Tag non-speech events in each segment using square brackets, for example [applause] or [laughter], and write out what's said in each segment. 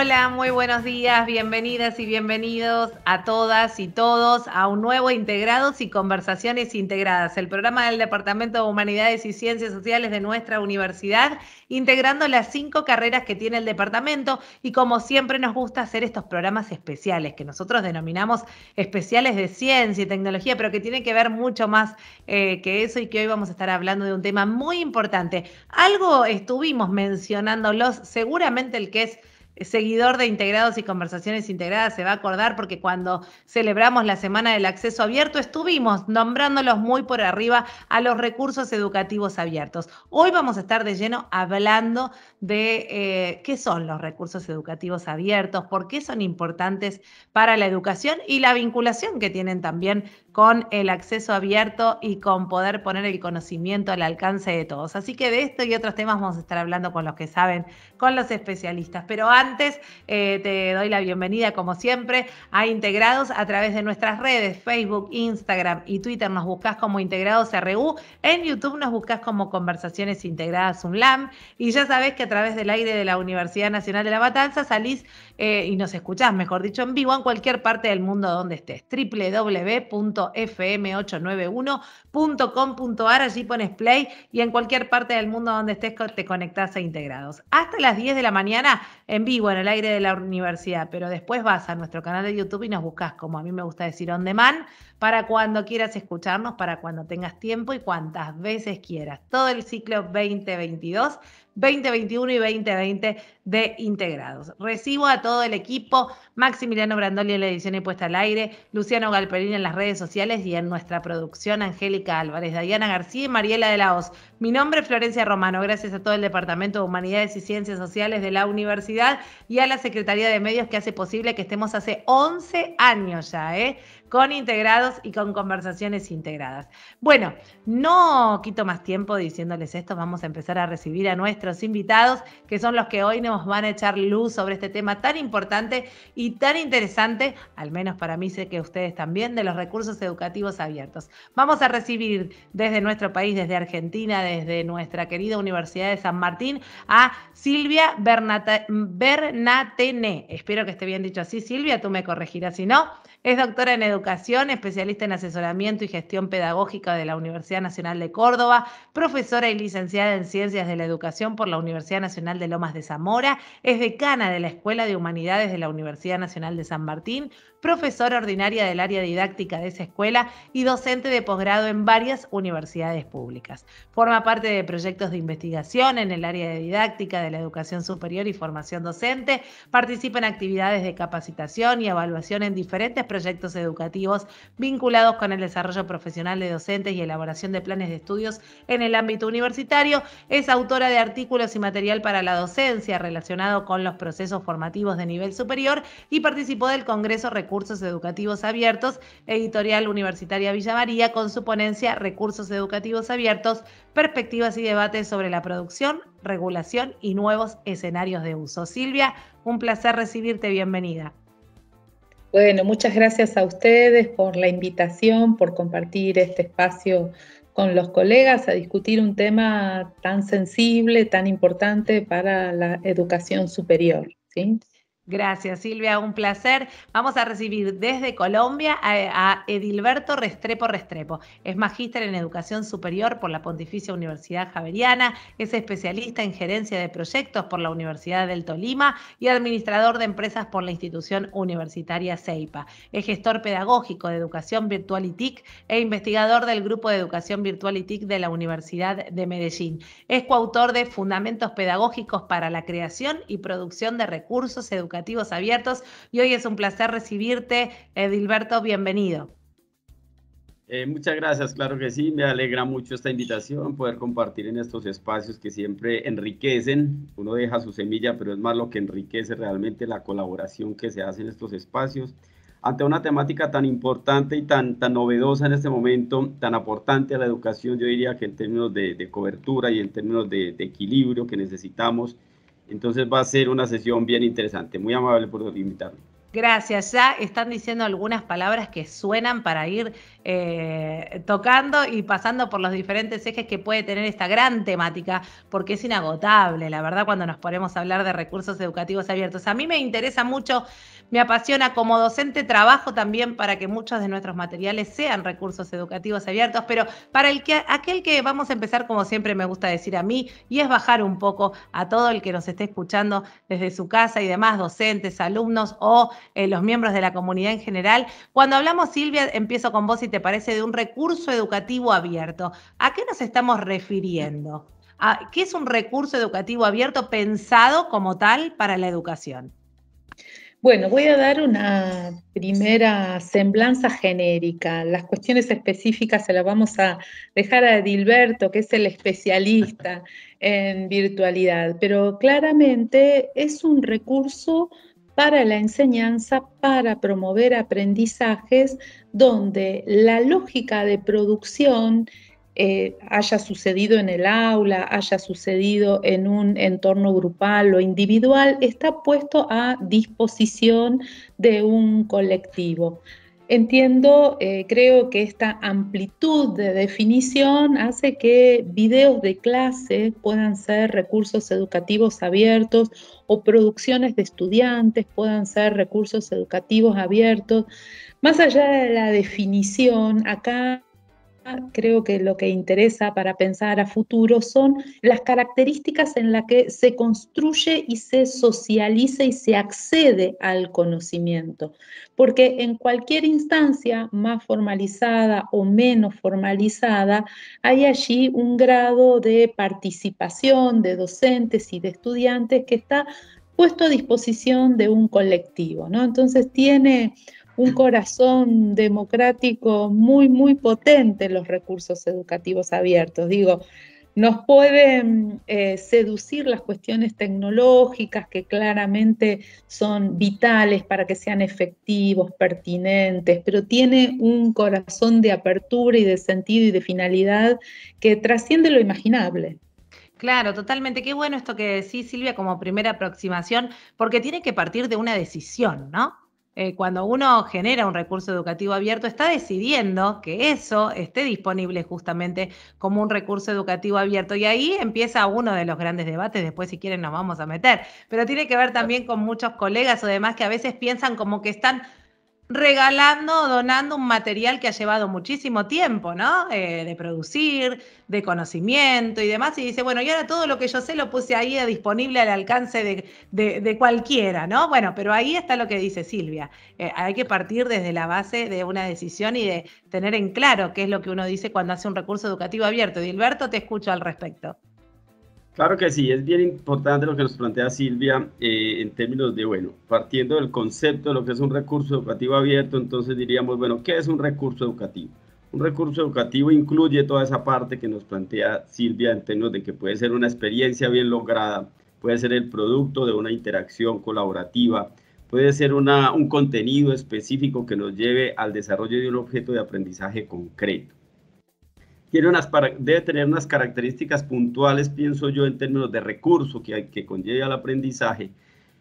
Hola, muy buenos días, bienvenidas y bienvenidos a todas y todos a un nuevo Integrados y Conversaciones Integradas, el programa del Departamento de Humanidades y Ciencias Sociales de nuestra universidad, integrando las cinco carreras que tiene el departamento y como siempre nos gusta hacer estos programas especiales que nosotros denominamos especiales de ciencia y tecnología, pero que tienen que ver mucho más eh, que eso y que hoy vamos a estar hablando de un tema muy importante. Algo estuvimos mencionándolos, seguramente el que es seguidor de Integrados y Conversaciones Integradas se va a acordar porque cuando celebramos la Semana del Acceso Abierto estuvimos nombrándolos muy por arriba a los recursos educativos abiertos. Hoy vamos a estar de lleno hablando de eh, qué son los recursos educativos abiertos, por qué son importantes para la educación y la vinculación que tienen también con el acceso abierto y con poder poner el conocimiento al alcance de todos. Así que de esto y otros temas vamos a estar hablando con los que saben, con los especialistas. Pero antes eh, te doy la bienvenida, como siempre, a Integrados a través de nuestras redes, Facebook, Instagram y Twitter. Nos buscas como Integrados RU. En YouTube nos buscas como Conversaciones Integradas UNLAM. Y ya sabes que a través del aire de la Universidad Nacional de La Matanza salís eh, y nos escuchás, mejor dicho, en vivo en cualquier parte del mundo donde estés. www fm 891comar Allí pones play y en cualquier parte del mundo donde estés te conectás a Integrados. Hasta las 10 de la mañana en vivo en el aire de la universidad, pero después vas a nuestro canal de YouTube y nos buscas, como a mí me gusta decir, on demand, para cuando quieras escucharnos, para cuando tengas tiempo y cuantas veces quieras. Todo el ciclo 2022 2021 y 2020 de Integrados. Recibo a todo el equipo, Maximiliano Brandoli en la edición y puesta al aire, Luciano Galperín en las redes sociales y en nuestra producción, Angélica Álvarez, Diana García y Mariela de la Hoz. Mi nombre es Florencia Romano, gracias a todo el Departamento de Humanidades y Ciencias Sociales de la Universidad y a la Secretaría de Medios que hace posible que estemos hace 11 años ya, ¿eh? con integrados y con conversaciones integradas. Bueno, no quito más tiempo diciéndoles esto, vamos a empezar a recibir a nuestros invitados, que son los que hoy nos van a echar luz sobre este tema tan importante y tan interesante, al menos para mí sé que ustedes también, de los recursos educativos abiertos. Vamos a recibir desde nuestro país, desde Argentina, desde nuestra querida Universidad de San Martín, a Silvia Bernatene. Espero que esté bien dicho así, Silvia, tú me corregirás si no es doctora en educación, especialista en asesoramiento y gestión pedagógica de la Universidad Nacional de Córdoba, profesora y licenciada en Ciencias de la Educación por la Universidad Nacional de Lomas de Zamora, es decana de la Escuela de Humanidades de la Universidad Nacional de San Martín, profesora ordinaria del área didáctica de esa escuela y docente de posgrado en varias universidades públicas. Forma parte de proyectos de investigación en el área de didáctica de la educación superior y formación docente, participa en actividades de capacitación y evaluación en diferentes proyectos educativos vinculados con el desarrollo profesional de docentes y elaboración de planes de estudios en el ámbito universitario, es autora de artículos y material para la docencia relacionado con los procesos formativos de nivel superior y participó del Congreso Recursos Educativos Abiertos, Editorial Universitaria Villa María, con su ponencia Recursos Educativos Abiertos, Perspectivas y Debates sobre la Producción, Regulación y Nuevos Escenarios de Uso. Silvia, un placer recibirte, bienvenida. Bueno, muchas gracias a ustedes por la invitación, por compartir este espacio con los colegas a discutir un tema tan sensible, tan importante para la educación superior. ¿sí? Gracias, Silvia, un placer. Vamos a recibir desde Colombia a, Edilberto Restrepo Restrepo. Es magíster en Educación Superior por la Pontificia Universidad Javeriana, es especialista en gerencia de proyectos por la Universidad del Tolima y administrador de empresas por la institución universitaria CEIPA. Es gestor pedagógico de Educación Virtual y TIC e investigador del Grupo de Educación Virtual y TIC de la Universidad de Medellín. Es coautor de Fundamentos Pedagógicos para la Creación y Producción de Recursos Educativos abiertos. Y hoy es un placer recibirte, Edilberto, bienvenido. Eh, muchas gracias, claro que sí, me alegra mucho esta invitación, poder compartir en estos espacios que siempre enriquecen, uno deja su semilla, pero es más lo que enriquece realmente la colaboración que se hace en estos espacios ante una temática tan importante y tan, tan novedosa en este momento, tan aportante a la educación, yo diría que en términos de, cobertura y en términos de, de equilibrio que necesitamos entonces va a ser una sesión bien interesante. Muy amable por invitarme. Gracias, ya están diciendo algunas palabras que suenan para ir eh, tocando y pasando por los diferentes ejes que puede tener esta gran temática, porque es inagotable, la verdad, cuando nos ponemos a hablar de recursos educativos abiertos. A mí me interesa mucho me apasiona como docente, trabajo también para que muchos de nuestros materiales sean recursos educativos abiertos, pero para el que, aquel que vamos a empezar, como siempre me gusta decir a mí, y es bajar un poco a todo el que nos esté escuchando desde su casa y demás, docentes, alumnos o eh, los miembros de la comunidad en general. Cuando hablamos, Silvia, empiezo con vos, y te parece, de un recurso educativo abierto. ¿A qué nos estamos refiriendo? ¿A ¿Qué es un recurso educativo abierto pensado como tal para la educación? Bueno, voy a dar una primera semblanza genérica. Las cuestiones específicas se las vamos a dejar a Dilberto, que es el especialista en virtualidad, pero claramente es un recurso para la enseñanza, para promover aprendizajes donde la lógica de producción eh, haya sucedido en el aula, haya sucedido en un entorno grupal o individual, está puesto a disposición de un colectivo. Entiendo, eh, creo que esta amplitud de definición hace que videos de clase puedan ser recursos educativos abiertos o producciones de estudiantes puedan ser recursos educativos abiertos. Más allá de la definición, acá creo que lo que interesa para pensar a futuro son las características en las que se construye y se socializa y se accede al conocimiento. Porque en cualquier instancia, más formalizada o menos formalizada, hay allí un grado de participación de docentes y de estudiantes que está puesto a disposición de un colectivo, ¿no? Entonces tiene un corazón democrático muy, muy potente en los recursos educativos abiertos. Digo, nos pueden eh, seducir las cuestiones tecnológicas que claramente son vitales para que sean efectivos, pertinentes, pero tiene un corazón de apertura y de sentido y de finalidad que trasciende lo imaginable. Claro, totalmente. Qué bueno esto que decís, Silvia, como primera aproximación, porque tiene que partir de una decisión, ¿no? Eh, cuando uno genera un recurso educativo abierto, está decidiendo que eso esté disponible justamente como un recurso educativo abierto. Y ahí empieza uno de los grandes debates, después si quieren nos vamos a meter, pero tiene que ver también con muchos colegas o demás que a veces piensan como que están regalando o donando un material que ha llevado muchísimo tiempo, ¿no? Eh, de producir, de conocimiento y demás. Y dice, bueno, y ahora todo lo que yo sé lo puse ahí disponible al alcance de, de, cualquiera, ¿no? Bueno, pero ahí está lo que dice Silvia. Eh, hay que partir desde la base de una decisión y de tener en claro qué es lo que uno dice cuando hace un recurso educativo abierto. Dilberto, te escucho al respecto. Claro que sí, es bien importante lo que nos plantea Silvia eh, en términos de, bueno, partiendo del concepto de lo que es un recurso educativo abierto, entonces diríamos, bueno, ¿qué es un recurso educativo? Un recurso educativo incluye toda esa parte que nos plantea Silvia en términos de que puede ser una experiencia bien lograda, puede ser el producto de una interacción colaborativa, puede ser una, un contenido específico que nos lleve al desarrollo de un objeto de aprendizaje concreto tiene debe tener unas características puntuales, pienso yo, en términos de recurso que, que conlleve al aprendizaje,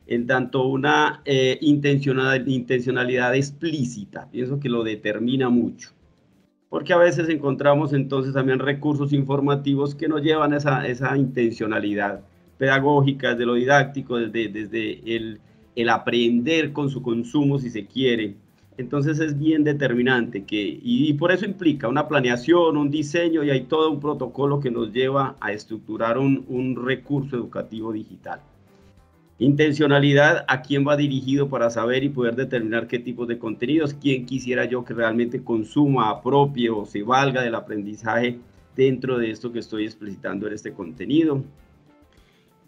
en tanto una eh, intencionalidad explícita, pienso que lo determina mucho. Porque a veces encontramos entonces también recursos informativos que no llevan esa, esa intencionalidad pedagógica, desde lo didáctico, desde, el, el aprender con su consumo, si se quiere, entonces es bien determinante que, y, por eso implica una planeación, un diseño y hay todo un protocolo que nos lleva a estructurar un, recurso educativo digital. Intencionalidad, a quién va dirigido para saber y poder determinar qué tipo de contenidos, quién quisiera yo que realmente consuma, apropie o se valga del aprendizaje dentro de esto que estoy explicitando en este contenido.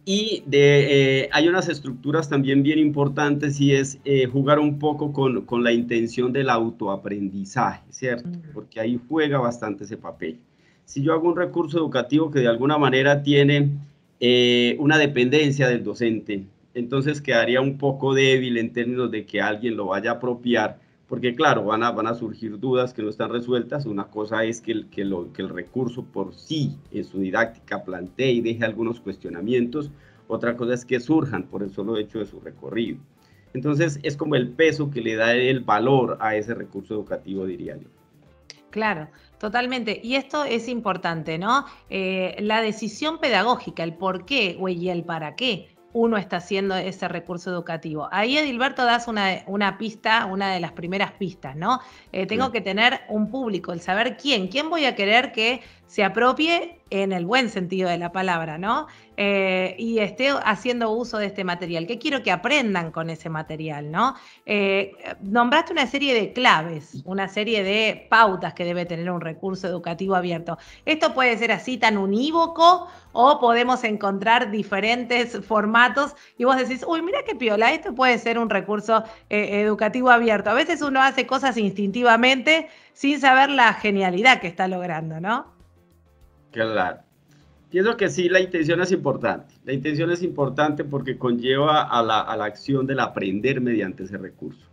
Y eh, hay unas estructuras también bien importantes y es eh, jugar un poco con, la intención del autoaprendizaje, ¿cierto? Porque ahí juega bastante ese papel. Si yo hago un recurso educativo que de alguna manera tiene eh, una dependencia del docente, entonces quedaría un poco débil en términos de que alguien lo vaya a apropiar porque claro, van a, van a surgir dudas que no están resueltas. Una cosa es que el, que, el recurso por sí en su didáctica plantee y deje algunos cuestionamientos, otra cosa es que surjan por el solo hecho de su recorrido. Entonces es como el peso que le da el valor a ese recurso educativo, diría yo. Claro, totalmente. Y esto es importante, ¿no? Eh, la decisión pedagógica, el por qué y el para qué uno está haciendo ese recurso educativo. Ahí, Edilberto, das una, pista, una de las primeras pistas, ¿no? Eh, tengo que tener un público, el saber quién, quién voy a querer que se apropie en el buen sentido de la palabra, ¿no? Eh, y esté haciendo uso de este material. ¿Qué quiero que aprendan con ese material, ¿no? Eh, nombraste una serie de claves, una serie de pautas que debe tener un recurso educativo abierto. Esto puede ser así tan unívoco o podemos encontrar diferentes formatos y vos decís, uy, mira qué piola, esto puede ser un recurso eh, educativo abierto. A veces uno hace cosas instintivamente sin saber la genialidad que está logrando, ¿no? Claro. Pienso que sí, la intención es importante. La intención es importante porque conlleva a la, acción del aprender mediante ese recurso.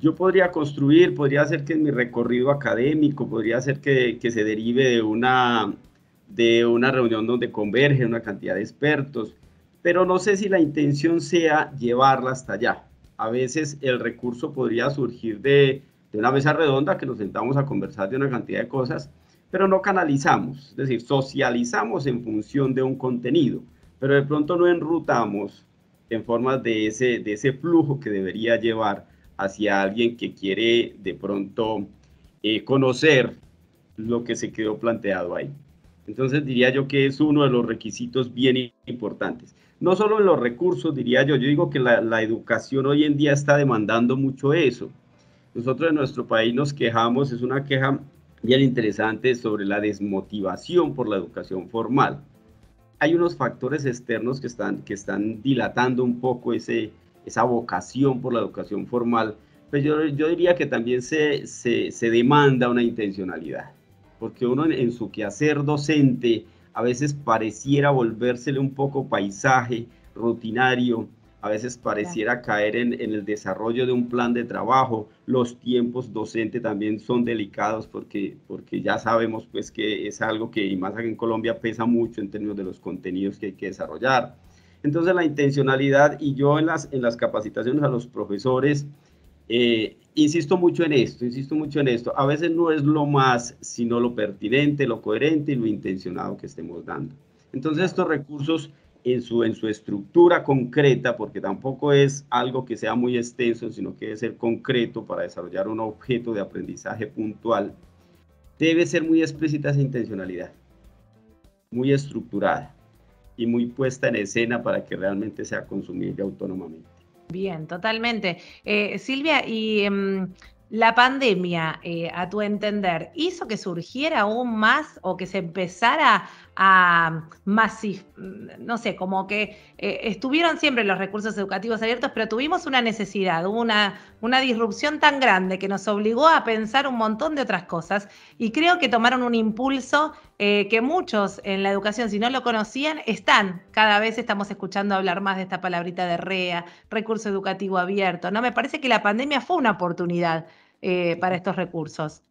Yo podría construir, podría hacer que en mi recorrido académico, podría hacer que, se derive de una, de una reunión donde convergen una cantidad de expertos, pero no sé si la intención sea llevarla hasta allá. A veces el recurso podría surgir de, de una mesa redonda que nos sentamos a conversar de una cantidad de cosas pero no canalizamos, es decir, socializamos en función de un contenido, pero de pronto no enrutamos en forma de ese, de ese flujo que debería llevar hacia alguien que quiere de pronto eh, conocer lo que se quedó planteado ahí. Entonces diría yo que es uno de los requisitos bien importantes. No solo en los recursos, diría yo, yo digo que la, la educación hoy en día está demandando mucho eso. Nosotros en nuestro país nos quejamos, es una queja bien interesante sobre la desmotivación por la educación formal. Hay unos factores externos que están, que están dilatando un poco ese, esa vocación por la educación formal, pero yo, yo diría que también se, se, se, demanda una intencionalidad, porque uno en, en, su quehacer docente a veces pareciera volvérsele un poco paisaje rutinario a veces pareciera caer en, el desarrollo de un plan de trabajo. Los tiempos docente también son delicados porque, porque ya sabemos pues que es algo que, y más aquí en Colombia, pesa mucho en términos de los contenidos que hay que desarrollar. Entonces la intencionalidad y yo en las, en las capacitaciones a los profesores, eh, insisto mucho en esto, insisto mucho en esto. A veces no es lo más, sino lo pertinente, lo coherente y lo intencionado que estemos dando. Entonces estos recursos en su, en su estructura concreta, porque tampoco es algo que sea muy extenso, sino que debe ser concreto para desarrollar un objeto de aprendizaje puntual, debe ser muy explícita esa intencionalidad, muy estructurada y muy puesta en escena para que realmente sea consumible autónomamente. Bien, totalmente. Eh, Silvia, y... Em, ¿La pandemia, eh, a tu entender, hizo que surgiera aún más o que se empezara a masif, no sé, como que eh, estuvieron siempre los recursos educativos abiertos, pero tuvimos una necesidad, una, una disrupción tan grande que nos obligó a pensar un montón de otras cosas y creo que tomaron un impulso eh, que muchos en la educación, si no lo conocían, están. Cada vez estamos escuchando hablar más de esta palabrita de REA, recurso educativo abierto. No, me parece que la pandemia fue una oportunidad eh, para estos recursos.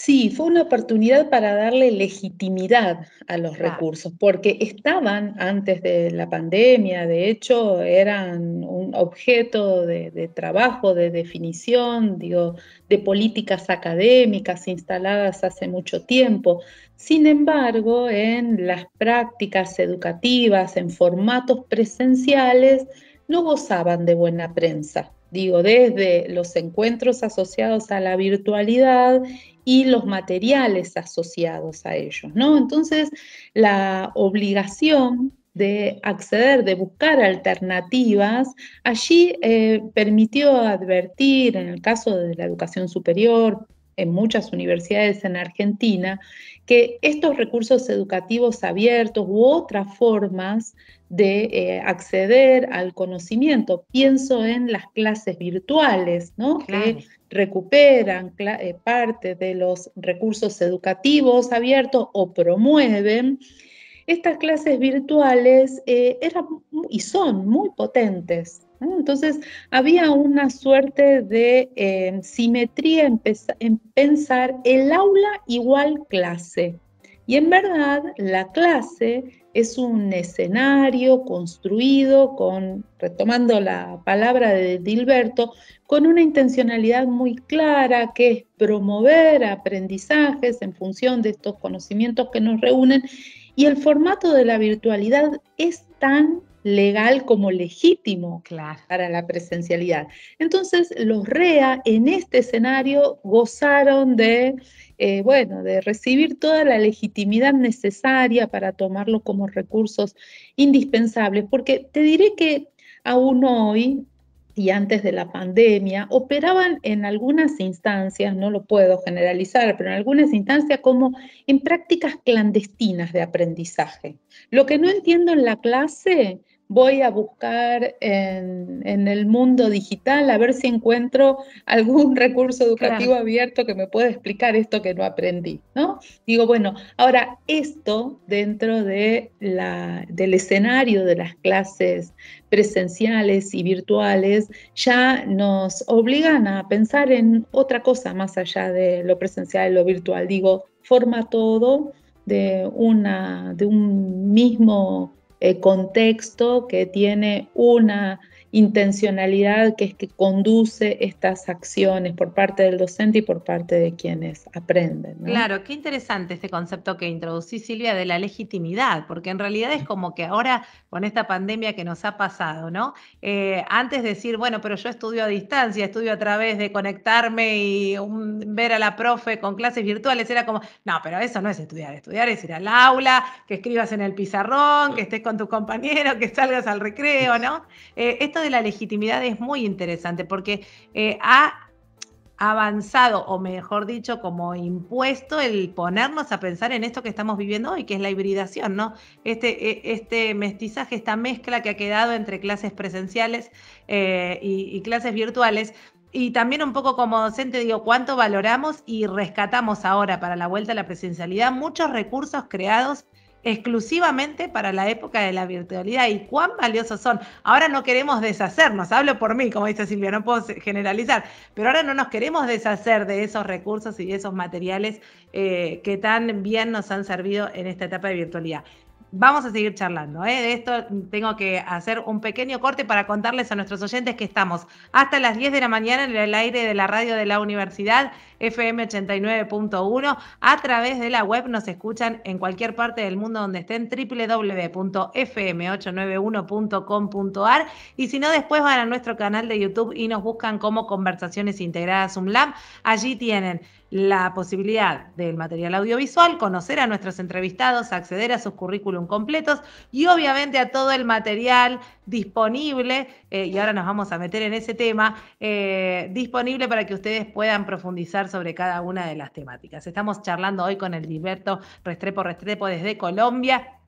Sí, fue una oportunidad para darle legitimidad a los recursos, porque estaban antes de la pandemia, de hecho, eran un objeto de, de trabajo, de definición, digo, de políticas académicas instaladas hace mucho tiempo. Sin embargo, en las prácticas educativas, en formatos presenciales, no gozaban de buena prensa digo, desde los encuentros asociados a la virtualidad y los materiales asociados a ellos, ¿no? Entonces, la obligación de acceder, de buscar alternativas, allí eh, permitió advertir, en el caso de la educación superior, en muchas universidades en Argentina, que estos recursos educativos abiertos u otras formas de eh, acceder al conocimiento, pienso en las clases virtuales, ¿no? que recuperan eh, parte de los recursos educativos abiertos o promueven. Estas clases virtuales eh, eran y son muy potentes entonces, había una suerte de em, simetría en pensar el aula igual clase. Y en verdad, la clase es un escenario construido con, retomando la palabra de Dilberto, con una intencionalidad muy clara que es promover aprendizajes en función de estos conocimientos que nos reúnen. Y el formato de la virtualidad es tan legal como legítimo para la presencialidad. Entonces, los REA en este escenario gozaron de, eh, bueno, de recibir toda la legitimidad necesaria para tomarlo como recursos indispensables, porque te diré que aún hoy y antes de la pandemia operaban en algunas instancias, no lo puedo generalizar, pero en algunas instancias como en prácticas clandestinas de aprendizaje. Lo que no entiendo en la clase voy a buscar en, el mundo digital a ver si encuentro algún [laughs] recurso educativo abierto que me pueda explicar esto que no aprendí, ¿no? Digo, bueno, ahora esto dentro de la, del escenario de las clases presenciales y virtuales ya nos obligan a pensar en otra cosa más allá de lo presencial y lo virtual. Digo, forma todo de, una, de un mismo eh, contexto que tiene una intencionalidad que es que conduce estas acciones por parte del docente y por parte de quienes aprenden. Claro, qué interesante este concepto que introducí Silvia de la legitimidad, porque en realidad es como que ahora con esta pandemia que nos ha pasado, ¿no? antes eh, antes decir, bueno, pero yo estudio a distancia, estudio a través de conectarme y ver a la profe con clases virtuales, era como, no, pero eso no es estudiar, estudiar es ir al aula, que escribas en el pizarrón, que estés con tus compañeros, que salgas al recreo, ¿no? Eh, esto de la legitimidad es muy interesante porque eh, ha avanzado, o mejor dicho, como impuesto el ponernos a pensar en esto que estamos viviendo hoy, que es la hibridación, ¿no? Este, e, este mestizaje, esta mezcla que ha quedado entre clases presenciales eh, y, y clases virtuales, y también un poco como docente digo, cuánto valoramos y rescatamos ahora para la vuelta a la presencialidad muchos recursos creados exclusivamente para la época de la virtualidad y cuán valiosos son. Ahora no queremos deshacernos, hablo por mí, como dice Silvia, no puedo generalizar, pero ahora no nos queremos deshacer de esos recursos y de esos materiales eh, que tan bien nos han servido en esta etapa de virtualidad. Vamos a seguir charlando. ¿eh? De esto tengo que hacer un pequeño corte para contarles a nuestros oyentes que estamos hasta las 10 de la mañana en el aire de la radio de la universidad FM 89.1. A través de la web nos escuchan en cualquier parte del mundo donde estén www.fm891.com.ar y si no después van a nuestro canal de YouTube y nos buscan como Conversaciones Integradas Lab, Allí tienen la posibilidad del material audiovisual, conocer a nuestros entrevistados, acceder a sus currículum completos y obviamente a todo el material disponible, eh, y ahora nos vamos a meter en ese tema, eh, disponible para que ustedes puedan profundizar sobre cada una de las temáticas. Estamos charlando hoy con el Gilberto Restrepo Restrepo desde Colombia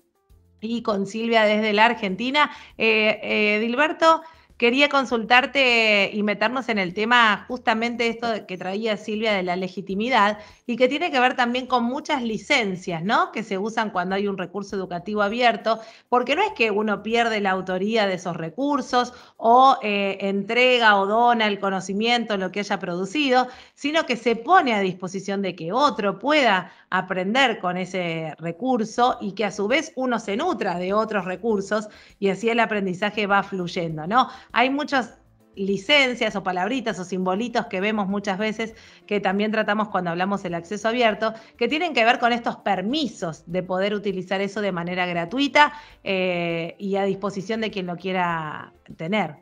y con Silvia desde la Argentina. Dilberto, eh, Quería consultarte y meternos en el tema justamente esto que traía Silvia de la legitimidad y que tiene que ver también con muchas licencias, ¿no? Que se usan cuando hay un recurso educativo abierto, porque no es que uno pierde la autoría de esos recursos o eh, entrega o dona el conocimiento, lo que haya producido, sino que se pone a disposición de que otro pueda aprender con ese recurso y que a su vez uno se nutra de otros recursos y así el aprendizaje va fluyendo, ¿no? hay muchas licencias o palabritas o simbolitos que vemos muchas veces, que también tratamos cuando hablamos del acceso abierto, que tienen que ver con estos permisos de poder utilizar eso de manera gratuita eh, y a disposición de quien lo quiera tener.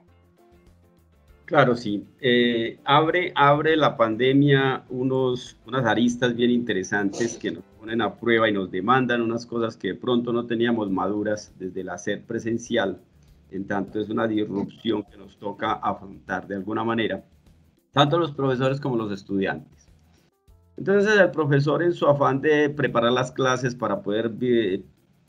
Claro, sí. Eh, abre, abre la pandemia unos, unas aristas bien interesantes que nos ponen a prueba y nos demandan unas cosas que de pronto no teníamos maduras desde el hacer presencial en tanto, es una disrupción que nos toca afrontar de alguna manera, tanto los profesores como los estudiantes. Entonces, el profesor en su afán de preparar las clases para poder eh,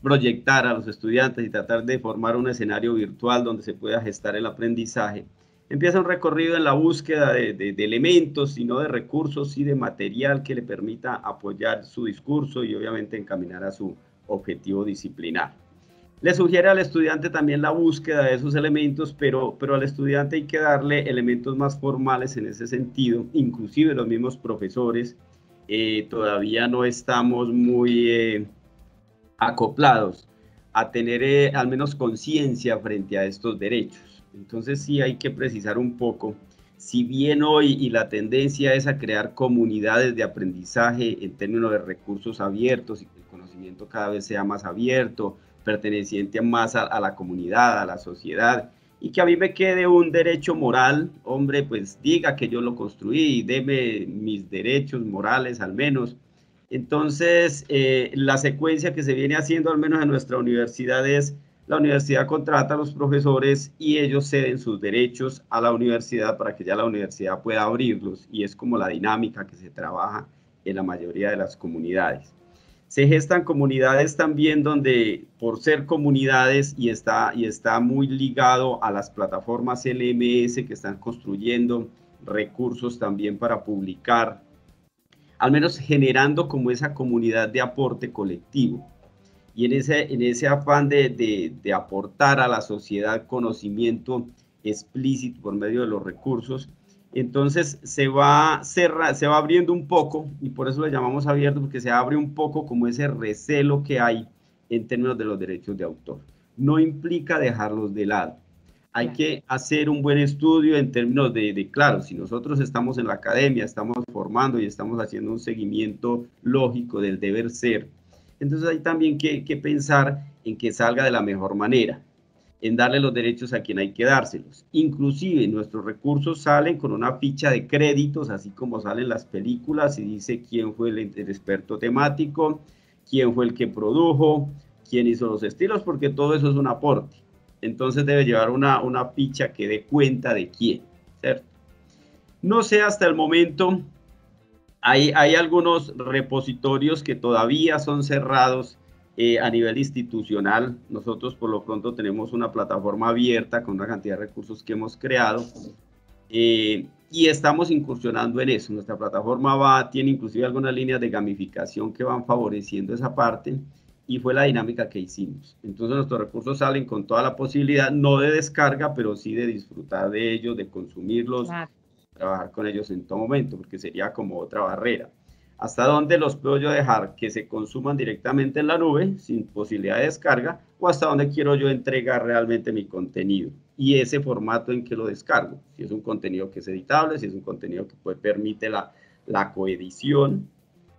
proyectar a los estudiantes y tratar de formar un escenario virtual donde se pueda gestar el aprendizaje, empieza un recorrido en la búsqueda de, elementos, y no de recursos y de material que le permita apoyar su discurso y obviamente encaminar a su objetivo disciplinar. Le sugiere al estudiante también la búsqueda de esos elementos, pero, al estudiante hay que darle elementos más formales en ese sentido, inclusive los mismos profesores. Eh, todavía no estamos muy eh, acoplados a tener eh, al menos conciencia frente a estos derechos. Entonces sí hay que precisar un poco si bien hoy y la tendencia es a crear comunidades de aprendizaje en términos de recursos abiertos y que el conocimiento cada vez sea más abierto, perteneciente más a, la comunidad, a la sociedad, y que a mí me quede un derecho moral, hombre, pues diga que yo lo construí, y deme mis derechos morales al menos. Entonces, eh, la secuencia que se viene haciendo, al menos en nuestra universidad, es la universidad contrata a los profesores y ellos ceden sus derechos a la universidad para que ya la universidad pueda abrirlos y es como la dinámica que se trabaja en la mayoría de las comunidades se gestan comunidades también donde por ser comunidades y está, y está muy ligado a las plataformas LMS que están construyendo recursos también para publicar, al menos generando como esa comunidad de aporte colectivo. Y en ese, en ese afán de, de aportar a la sociedad conocimiento explícito por medio de los recursos, entonces se va, abriendo un poco, y por eso le llamamos abierto, porque se abre un poco como ese recelo que hay en términos de los derechos de autor. No implica dejarlos de lado. Hay que hacer un buen estudio en términos de, claro, si nosotros estamos en la academia, estamos formando y estamos haciendo un seguimiento lógico del deber ser, entonces hay también que pensar en que salga de la mejor manera en darle los derechos a quien hay que dárselos. Inclusive nuestros recursos salen con una ficha de créditos, así como salen las películas y dice quién fue el, experto temático, quién fue el que produjo, quién hizo los estilos, porque todo eso es un aporte. Entonces debe llevar una, una ficha que dé cuenta de quién, ¿cierto? No sé hasta el momento, hay, hay algunos repositorios que todavía son cerrados eh, a nivel institucional, nosotros por lo pronto tenemos una plataforma abierta con una cantidad de recursos que hemos creado eh, y estamos incursionando en eso. Nuestra plataforma va, tiene inclusive algunas líneas de gamificación que van favoreciendo esa parte y fue la dinámica que hicimos. Entonces nuestros recursos salen con toda la posibilidad, no de descarga, pero sí de disfrutar de ellos, de consumirlos, trabajar con ellos en todo momento, porque sería como otra barrera hasta dónde los puedo yo dejar que se consuman directamente en la nube sin posibilidad de descarga o hasta dónde quiero yo entregar realmente mi contenido y ese formato en que lo descargo. Si es un contenido que es editable, si es un contenido que puede, permite la, la coedición,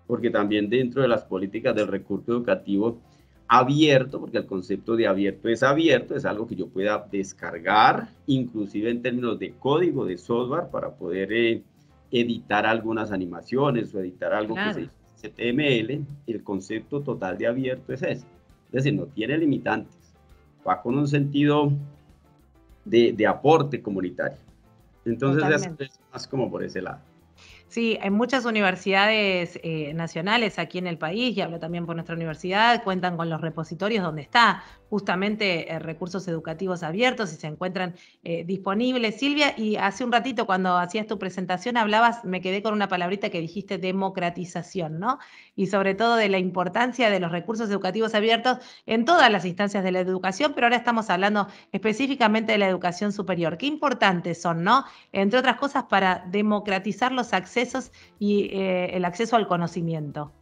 porque también dentro de las políticas del recurso educativo abierto, porque el concepto de abierto es abierto, es algo que yo pueda descargar, inclusive en términos de código de software para poder... Eh, editar algunas animaciones o editar algo que se HTML, el concepto total de abierto es ese. Es decir, no tiene limitantes. Va con un sentido de, aporte comunitario. Entonces es más como por ese lado. Sí, en muchas universidades eh, nacionales aquí en el país, y hablo también por nuestra universidad, cuentan con los repositorios donde está justamente eh, recursos educativos abiertos, y se encuentran eh, disponibles. Silvia, y hace un ratito cuando hacías tu presentación hablabas, me quedé con una palabrita que dijiste, democratización, ¿no? Y sobre todo de la importancia de los recursos educativos abiertos en todas las instancias de la educación, pero ahora estamos hablando específicamente de la educación superior. Qué importantes son, ¿no? Entre otras cosas, para democratizar los accesos y eh, el acceso al conocimiento.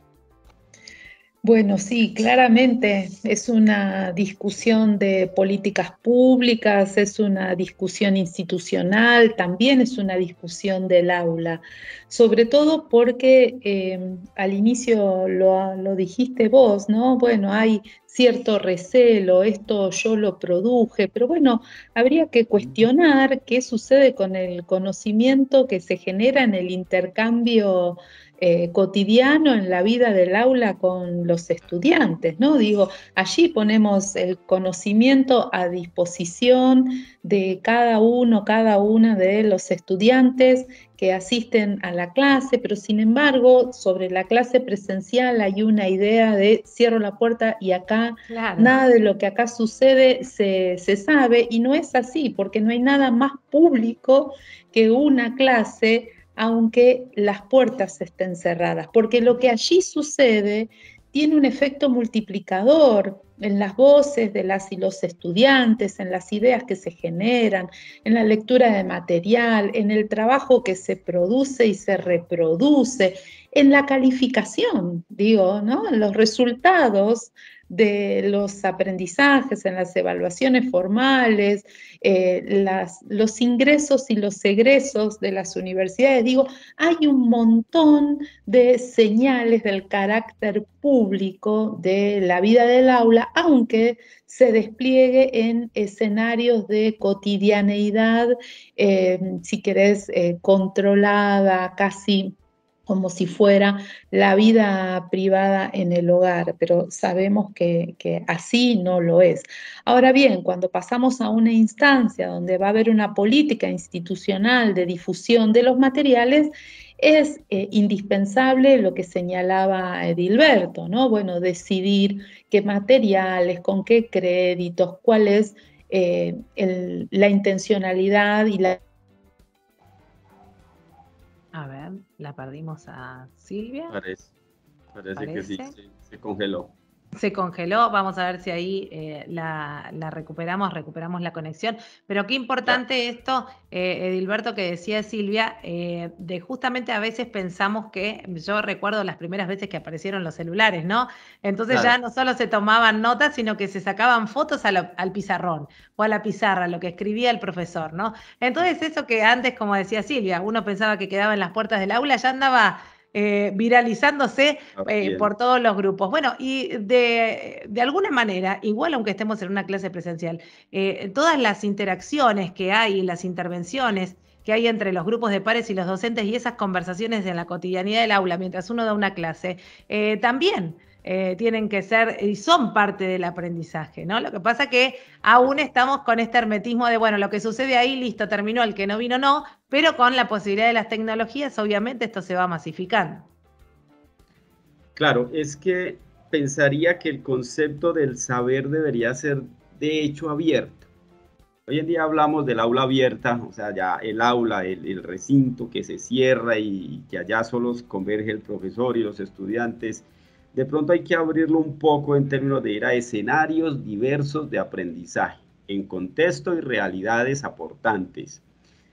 Bueno, sí, claramente es una discusión de políticas públicas, es una discusión institucional, también es una discusión del aula, sobre todo porque eh, al inicio lo, lo dijiste vos, ¿no? Bueno, hay cierto recelo, esto yo lo produje, pero bueno, habría que cuestionar qué sucede con el conocimiento que se genera en el intercambio eh, cotidiano en la vida del aula con los estudiantes, ¿no? Digo, allí ponemos el conocimiento a disposición de cada uno, cada una de los estudiantes que asisten a la clase, pero sin embargo, sobre la clase presencial hay una idea de cierro la puerta y acá nada de lo que acá sucede se, se sabe y no es así, porque no hay nada más público que una clase aunque las puertas estén cerradas, porque lo que allí sucede tiene un efecto multiplicador en las voces de las y los estudiantes, en las ideas que se generan, en la lectura de material, en el trabajo que se produce y se reproduce, en la calificación, digo, ¿no? En los resultados de los aprendizajes, en las evaluaciones formales, eh, las, los ingresos y los egresos de las universidades. Digo, hay un montón de señales del carácter público de la vida del aula, aunque se despliegue en escenarios de cotidianeidad, eh, si querés, eh, controlada, casi como si fuera la vida privada en el hogar, pero sabemos que, así no lo es. Ahora bien, cuando pasamos a una instancia donde va a haber una política institucional de difusión de los materiales, es eh, indispensable lo que señalaba Edilberto, ¿no? Bueno, decidir qué materiales, con qué créditos, cuál es eh, la intencionalidad y la a ver, la perdimos a Silvia. Parece, parece, que sí, se congeló se congeló. Vamos a ver si ahí eh, la, recuperamos, recuperamos la conexión. Pero qué importante esto, eh, Edilberto, que decía Silvia, eh, de justamente a veces pensamos que, yo recuerdo las primeras veces que aparecieron los celulares, ¿no? Entonces ya no solo se tomaban notas, sino que se sacaban fotos al pizarrón o a la pizarra, lo que escribía el profesor, ¿no? Entonces eso que antes, como decía Silvia, uno pensaba que quedaba en las puertas del aula, ya andaba eh, viralizándose eh, por todos los grupos. Bueno, y de, alguna manera, igual aunque estemos en una clase presencial, eh, todas las interacciones que hay, las intervenciones que hay entre los grupos de pares y los docentes y esas conversaciones en la cotidianidad del aula mientras uno da una clase, también eh, tienen que ser y son parte del aprendizaje, ¿no? Lo que pasa que aún estamos con este hermetismo de, bueno, lo que sucede ahí, listo, terminó, el que no vino, no, pero con la posibilidad de las tecnologías, obviamente esto se va masificando. Claro, es que pensaría que el concepto del saber debería ser de hecho abierto. Hoy en día hablamos del aula abierta, o sea, ya el aula, el, recinto que se cierra y, que allá solo converge el profesor y los estudiantes de pronto hay que abrirlo un poco en términos de ir a escenarios diversos de aprendizaje, en contexto y realidades aportantes.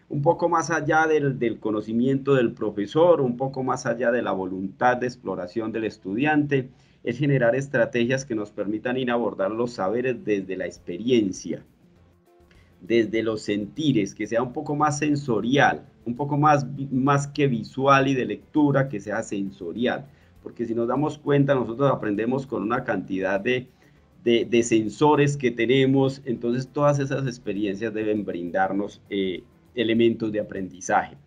Un poco más allá del, del, conocimiento del profesor, un poco más allá de la voluntad de exploración del estudiante, es generar estrategias que nos permitan ir a abordar los saberes desde la experiencia, desde los sentires, que sea un poco más sensorial, un poco más, más que visual y de lectura, que sea sensorial porque si nos damos cuenta, nosotros aprendemos con una cantidad de, de, sensores que tenemos, entonces todas esas experiencias deben brindarnos eh, elementos de aprendizaje.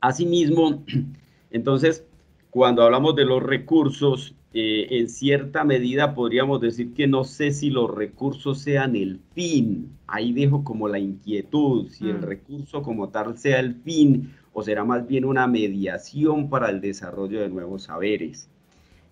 Asimismo, [clears throat] entonces, cuando hablamos de los recursos, eh, en cierta medida podríamos decir que no sé si los recursos sean el fin. Ahí dejo como la inquietud, si el mm. recurso como tal sea el fin o será más bien una mediación para el desarrollo de nuevos saberes.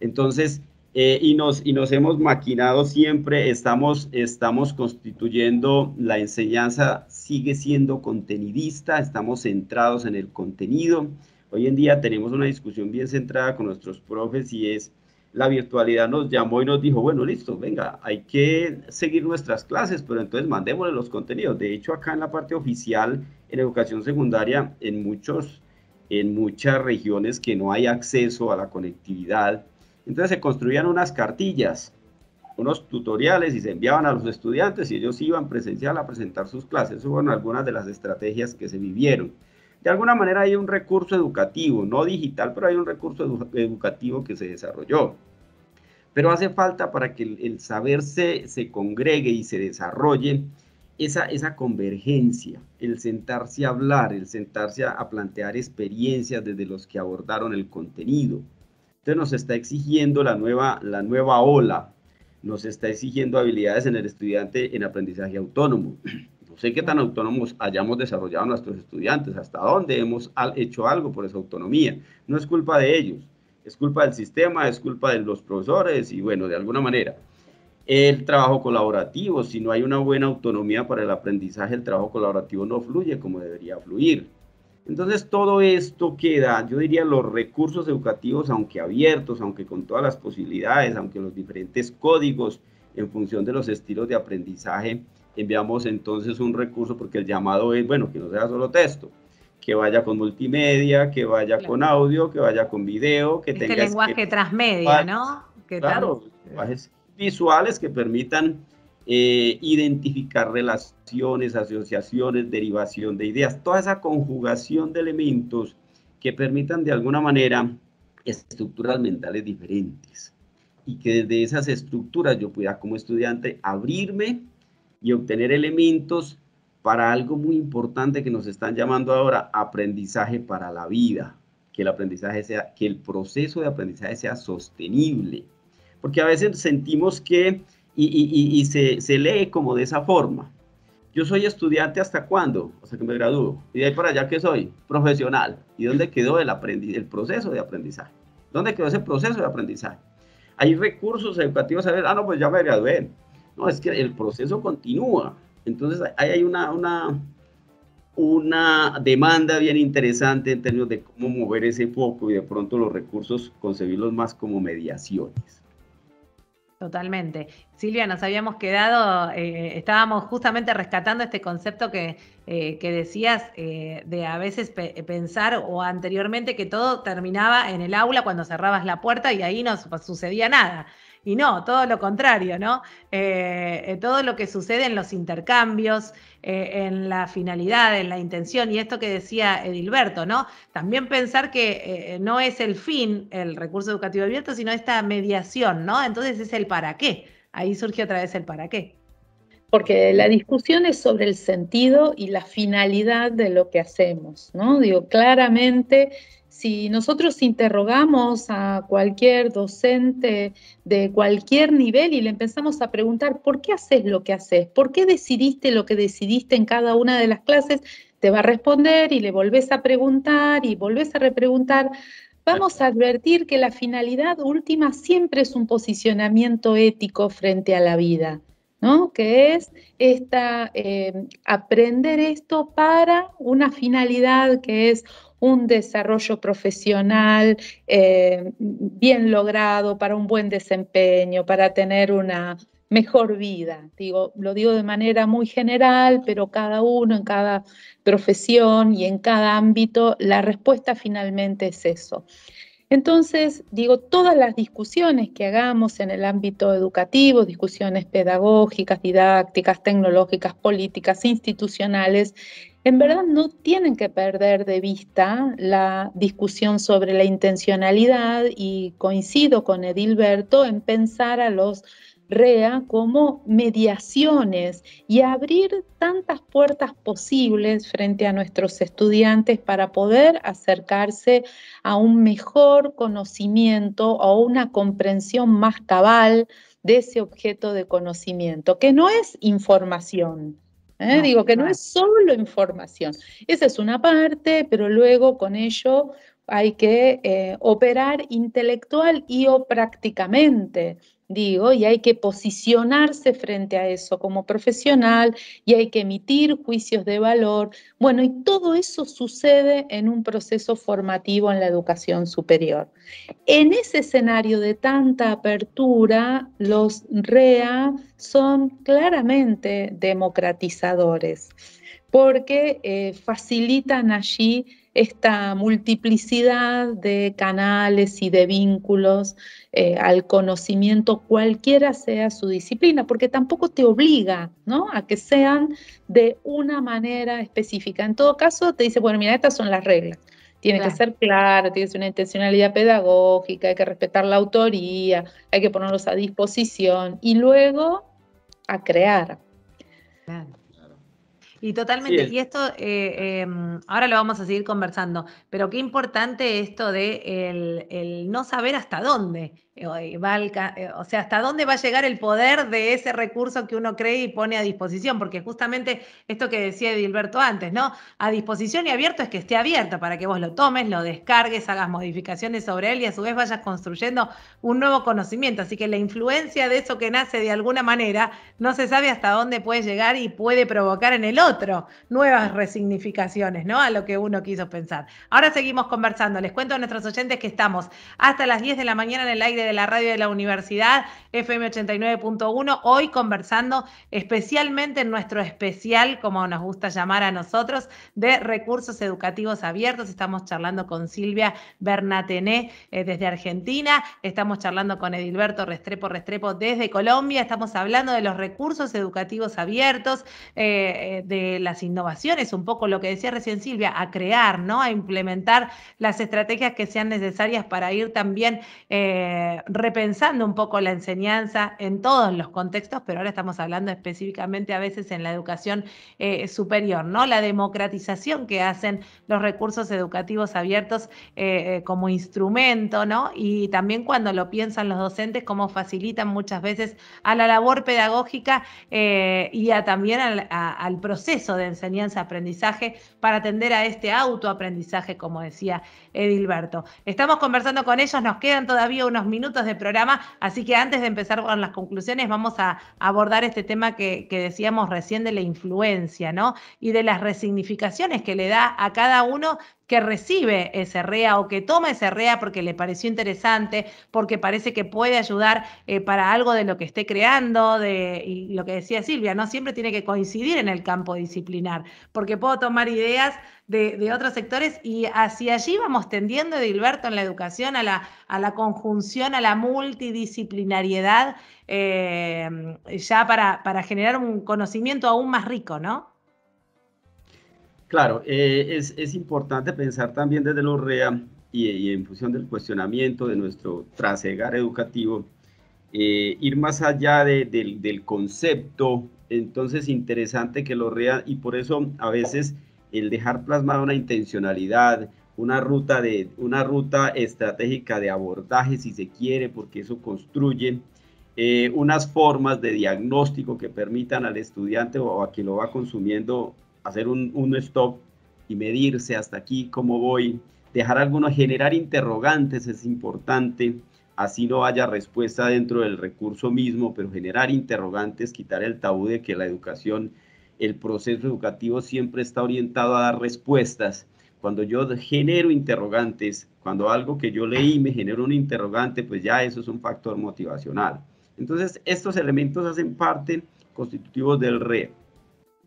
Entonces, eh, y, nos, y nos hemos maquinado siempre, estamos, estamos constituyendo, la enseñanza sigue siendo contenidista, estamos centrados en el contenido. Hoy en día tenemos una discusión bien centrada con nuestros profes y es, la virtualidad nos llamó y nos dijo, bueno, listo, venga, hay que seguir nuestras clases, pero entonces mandémosle los contenidos. De hecho, acá en la parte oficial en educación secundaria en, muchos, en muchas regiones que no hay acceso a la conectividad. Entonces se construían unas cartillas, unos tutoriales y se enviaban a los estudiantes y ellos iban presencial a presentar sus clases. Esas fueron algunas de las estrategias que se vivieron. De alguna manera hay un recurso educativo, no digital, pero hay un recurso educativo que se desarrolló. Pero hace falta para que el, saber se, se congregue y se desarrolle esa, convergencia, el sentarse a hablar, el sentarse a, plantear experiencias desde los que abordaron el contenido. Entonces nos está exigiendo la nueva, la nueva ola, nos está exigiendo habilidades en el estudiante en aprendizaje autónomo. No sé qué tan autónomos hayamos desarrollado nuestros estudiantes, hasta dónde hemos hecho algo por esa autonomía. No es culpa de ellos, es culpa del sistema, es culpa de los profesores y bueno, de alguna manera el trabajo colaborativo. Si no hay una buena autonomía para el aprendizaje, el trabajo colaborativo no fluye como debería fluir. Entonces todo esto queda, yo diría, los recursos educativos, aunque abiertos, aunque con todas las posibilidades, aunque los diferentes códigos en función de los estilos de aprendizaje, enviamos entonces un recurso porque el llamado es, bueno, que no sea solo texto, que vaya con multimedia, que vaya con audio, que vaya con video, que este tenga... lenguaje que, transmedia, ¿no? Que claro, visuales que permitan eh, identificar relaciones, asociaciones, derivación de ideas, toda esa conjugación de elementos que permitan de alguna manera estructuras mentales diferentes y que desde esas estructuras yo pueda como estudiante abrirme y obtener elementos para algo muy importante que nos están llamando ahora aprendizaje para la vida, que el aprendizaje sea que el proceso de aprendizaje sea sostenible, porque a veces sentimos que, y, se, lee como de esa forma. Yo soy estudiante hasta cuándo, o sea que me gradúo. Y de ahí para allá que soy profesional. ¿Y dónde quedó el, el proceso de aprendizaje? ¿Dónde quedó ese proceso de aprendizaje? Hay recursos educativos a ver, ah, no, pues ya me gradué. No, es que el proceso continúa. Entonces, ahí hay una, una, una demanda bien interesante en términos de cómo mover ese foco y de pronto los recursos concebirlos más como mediaciones. Totalmente. Silvia, nos habíamos quedado, eh, estábamos justamente rescatando este concepto que, eh, que decías eh, de a veces pensar o anteriormente que todo terminaba en el aula cuando cerrabas la puerta y ahí no sucedía nada. Y no, todo lo contrario, ¿no? Eh, eh, todo lo que sucede en los intercambios, eh, en la finalidad, en la intención, y esto que decía Edilberto, ¿no? También pensar que no es el fin el recurso educativo abierto, sino esta mediación, ¿no? Entonces es el para qué. Ahí surge otra vez el para qué. Porque la discusión es sobre el sentido y la finalidad de lo que hacemos, ¿no? Digo, claramente si nosotros interrogamos a cualquier docente de cualquier nivel y le empezamos a preguntar, ¿por qué haces lo que haces? ¿Por qué decidiste lo que decidiste en cada una de las clases? Te va a responder y le volvés a preguntar y volvés a repreguntar. Vamos a advertir que la finalidad última siempre es un posicionamiento ético frente a la vida. ¿no? Que es esta, eh, aprender esto para una finalidad que es un desarrollo profesional eh, bien logrado, para un buen desempeño, para tener una mejor vida. Digo, lo digo de manera muy general, pero cada uno en cada profesión y en cada ámbito, la respuesta finalmente es eso. Entonces, digo, todas las discusiones que hagamos en el ámbito educativo, discusiones pedagógicas, didácticas, tecnológicas, políticas, institucionales, en verdad no tienen que perder de vista la discusión sobre la intencionalidad y coincido con Edilberto en pensar a los como mediaciones y abrir tantas puertas posibles frente a nuestros estudiantes para poder acercarse a un mejor conocimiento o una comprensión más cabal de ese objeto de conocimiento, que no es información. ¿eh? Digo que no es solo información. Esa es una parte, pero luego con ello hay que eh, operar intelectual y o prácticamente digo, y hay que posicionarse frente a eso como profesional, y hay que emitir juicios de valor. Bueno, y todo eso sucede en un proceso formativo en la educación superior. En ese escenario de tanta apertura, los REA son claramente democratizadores porque eh, facilitan allí esta multiplicidad de canales y de vínculos eh, al conocimiento, cualquiera sea su disciplina, porque tampoco te obliga ¿no? a que sean de una manera específica. En todo caso, te dice, bueno, mira, estas son las reglas. Tiene que ser clara, tiene que ser una intencionalidad pedagógica, hay que respetar la autoría, hay que ponerlos a disposición y luego a crear. Claro. Y totalmente, y esto eh, em, ahora lo vamos a seguir conversando, pero qué importante esto de el, el no saber hasta dónde, eh, eh, o sea, hasta dónde va a llegar el poder de ese recurso que uno cree y pone a disposición, porque justamente esto que decía Edilberto antes, ¿no? A disposición y abierto es que esté abierto para que vos lo tomes, lo descargues, hagas modificaciones sobre él y a su vez vayas construyendo un nuevo conocimiento. Así que la influencia de eso que nace de alguna manera no se sabe hasta dónde puede llegar y puede provocar en el otro nuevas resignificaciones, ¿no? A lo que uno quiso pensar. Ahora seguimos conversando. Les cuento a nuestros oyentes que estamos hasta las 10 de la mañana en el aire de de la radio de la universidad, FM 89.1, hoy conversando especialmente en nuestro especial, como nos gusta llamar a nosotros, de recursos educativos abiertos. Estamos charlando con Silvia Bernatené eh, desde Argentina, estamos charlando con Edilberto Restrepo Restrepo desde Colombia, estamos hablando de los recursos educativos abiertos, eh, eh, de las innovaciones, un poco lo que decía recién Silvia, a crear, ¿no? A implementar las estrategias que sean necesarias para ir también eh, eh, repensando un poco la enseñanza en todos los contextos, pero ahora estamos hablando específicamente a veces en la educación eh, superior, ¿no? La democratización que hacen los recursos educativos abiertos eh, como instrumento, ¿no? Y también cuando lo piensan los docentes, cómo facilitan muchas veces a la labor pedagógica y también al, al proceso de enseñanza-aprendizaje para atender a este autoaprendizaje, como decía Edilberto. Estamos conversando con ellos, nos quedan todavía unos minutos minutos de programa, así que antes de empezar con las conclusiones vamos a abordar este tema que, que decíamos recién de la influencia, ¿no? Y de las resignificaciones que le da a cada uno que recibe ese REA o que toma ese REA porque le pareció interesante, porque parece que puede ayudar eh, para algo de lo que esté creando, de, lo que decía Silvia, ¿no? Siempre tiene que coincidir en el campo disciplinar, porque puedo tomar ideas de, otros sectores y hacia allí vamos tendiendo, Edilberto, en la educación, a la, a la conjunción, a la multidisciplinariedad, eh, ya para, para generar un conocimiento aún más rico, ¿no? Claro, eh, es, importante pensar también desde los REA y, en función del cuestionamiento de nuestro trasegar educativo, eh, ir más allá del concepto. Entonces, interesante que los REA, y por eso a veces el dejar plasmada una intencionalidad, una ruta, de, una ruta estratégica de abordaje, si se quiere, porque eso construye eh, unas formas de diagnóstico que permitan al estudiante o a quien lo va consumiendo hacer un, stop y medirse hasta aquí, cómo voy, dejar algunos, generar interrogantes es importante, así no haya respuesta dentro del recurso mismo, pero generar interrogantes, quitar el tabú de que la educación, el proceso educativo siempre está orientado a dar respuestas. Cuando yo genero interrogantes, cuando algo que yo leí me genera un interrogante, pues ya eso es un factor motivacional. Entonces, estos elementos hacen parte constitutivos del RE.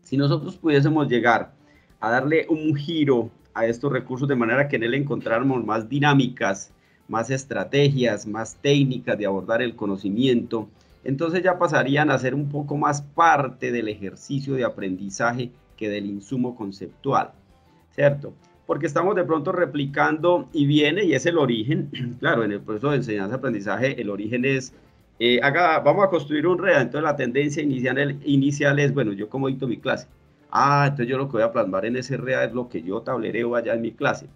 Si nosotros pudiésemos llegar a darle un giro a estos recursos de manera que en él encontráramos más dinámicas, más estrategias, más técnicas de abordar el conocimiento, entonces ya pasarían a ser un poco más parte del ejercicio de aprendizaje que del insumo conceptual, ¿cierto? Porque estamos de pronto replicando y viene y es el origen, [clears throat] claro, en el proceso de enseñanza-aprendizaje el origen es eh, vamos a construir un REA, entonces la tendencia inicial, es, bueno, yo como dicto mi clase, ah, entonces yo lo que voy a plasmar en ese REA es lo que yo tablereo allá en mi clase,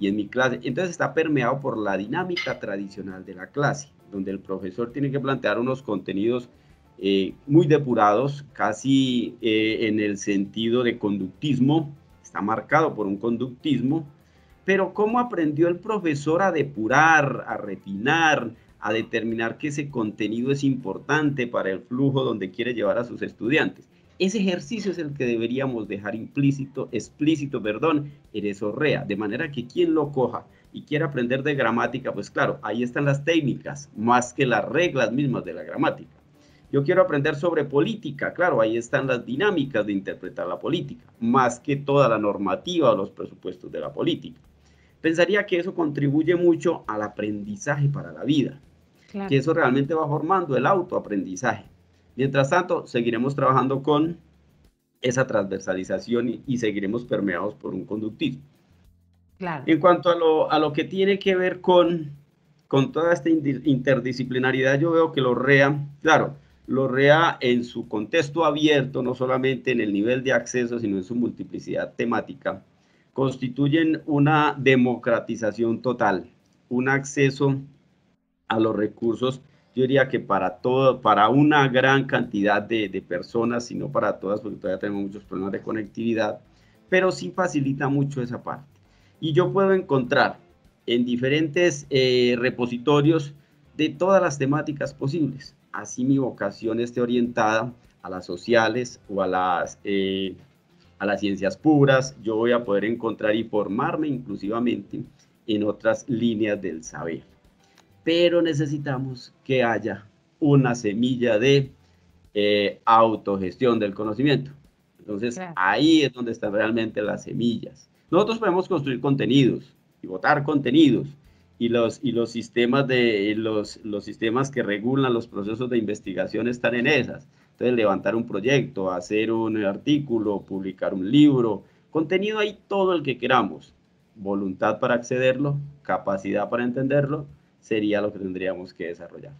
y en mi clase, entonces está permeado por la dinámica tradicional de la clase, donde el profesor tiene que plantear unos contenidos eh, muy depurados, casi eh, en el sentido de conductismo, está marcado por un conductismo, pero cómo aprendió el profesor a depurar, a refinar, a determinar que ese contenido es importante para el flujo donde quiere llevar a sus estudiantes. Ese ejercicio es el que deberíamos dejar implícito, explícito, perdón, en rea. de manera que quien lo coja y quiera aprender de gramática, pues claro, ahí están las técnicas, más que las reglas mismas de la gramática. Yo quiero aprender sobre política, claro, ahí están las dinámicas de interpretar la política, más que toda la normativa o los presupuestos de la política. Pensaría que eso contribuye mucho al aprendizaje para la vida. Que eso realmente va formando el autoaprendizaje. Mientras tanto, seguiremos trabajando con esa transversalización y, seguiremos permeados por un conductivo En cuanto a lo, a lo que tiene que ver con, con toda esta interdisciplinaridad, yo veo que lo REA, claro, lo REA en su contexto abierto, no solamente en el nivel de acceso, sino en su multiplicidad temática, constituyen una democratización total, un acceso a los recursos, yo diría que para todo, para una gran cantidad de, de personas, sino para todas, porque todavía tenemos muchos problemas de conectividad, pero sí facilita mucho esa parte. Y yo puedo encontrar en diferentes eh, repositorios de todas las temáticas posibles. Así mi vocación esté orientada a las sociales o a las, eh, a las ciencias puras, yo voy a poder encontrar y formarme inclusivamente en otras líneas del saber pero necesitamos que haya una semilla de eh, autogestión del conocimiento. Entonces, ahí es donde están realmente las semillas. Nosotros podemos construir contenidos y votar contenidos y los, y los sistemas de los, los sistemas que regulan los procesos de investigación están en esas. Entonces, levantar un proyecto, hacer un artículo, publicar un libro, contenido ahí, todo el que queramos. Voluntad para accederlo, capacidad para entenderlo, sería lo que tendríamos que desarrollar.